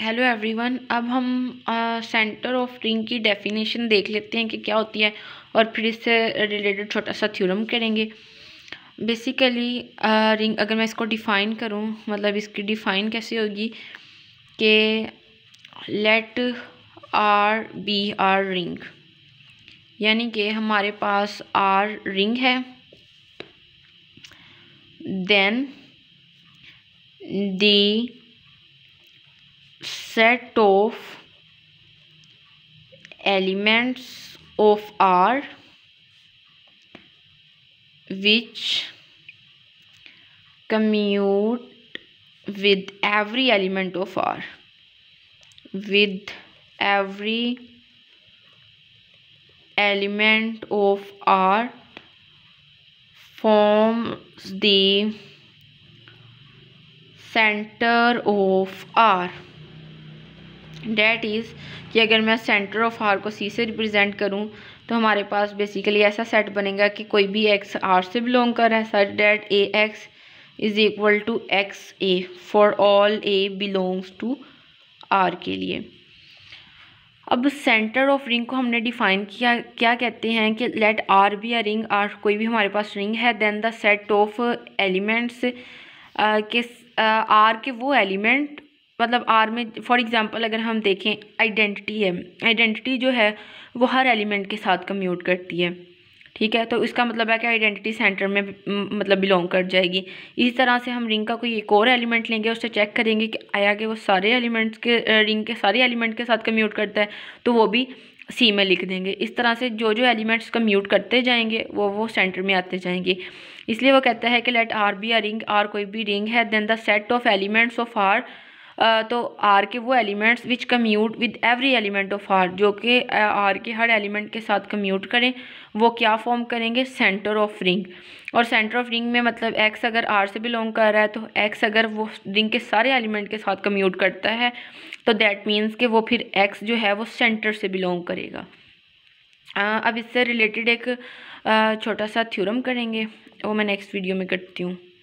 hello everyone अब हम centre of ring की डेफिनेशन देख लेते हैं कि क्या होती है और फिर इससे रिलेटेड छोटा सा थ्योरम करेंगे बेसिकली रिंग uh, अगर मैं इसको डिफ़ाइन करूं मतलब इसकी डिफ़ाइन कैसे होगी कि let R be R ring यानी कि हमारे पास आर रिंग है then the set of elements of R which commute with every element of R with every element of R forms the center of R that is कि अगर मैं centre of are को सी से represent करूं तो हमारे पास basically ऐसा set बनेगा कि कोई भी एक्स आर से बिलोंग कर रहा है such that a x is equal to x a for all a belongs to R के लिए अब सेंटर ऑफ रिंग को हमने डिफाइन किया क्या कहते हैं कि let R be a ring R कोई भी हमारे पास रिंग है then the set of elements के आर के वो एलिमेंट मतलब आर में फॉर एग्ज़ाम्पल अगर हम देखें आइडेंटिटी है आइडेंटिटी जो है वो हर एलिमेंट के साथ कम्यूट करती है ठीक है तो इसका मतलब है कि आइडेंटिटी सेंटर में मतलब बिलोंग कर जाएगी इसी तरह से हम रिंग का कोई एक और एलिमेंट लेंगे उससे चेक करेंगे कि आया कि वो सारे एलिमेंट्स के रिंग के सारे एलिमेंट के साथ कम्यूट करता है तो वो भी सी में लिख देंगे इस तरह से जो जो एलिमेंट्स कम्यूट करते जाएंगे वो वो सेंटर में आते जाएंगे इसलिए वो कहता है कि let R be a ring R कोई भी रिंग है then the set of elements of R तो आर के वो elements which commute with every element of R जो कि आर के हर एलिमेंट के साथ कम्यूट करें वो क्या फॉर्म करेंगे सेंटर ऑफ रिंग और सेंटर ऑफ रिंग में मतलब एक्स अगर आर से बिलोंग कर रहा है तो एक्स अगर वो रिंग के सारे एलिमेंट के साथ कम्यूट करता है तो दैट मीन्स कि वो फिर एक्स जो है वो सेंटर से बिलोंग करेगा अब इससे रिलेटेड एक छोटा सा थ्योरम करेंगे वो मैं नेक्स्ट वीडियो में करती हूँ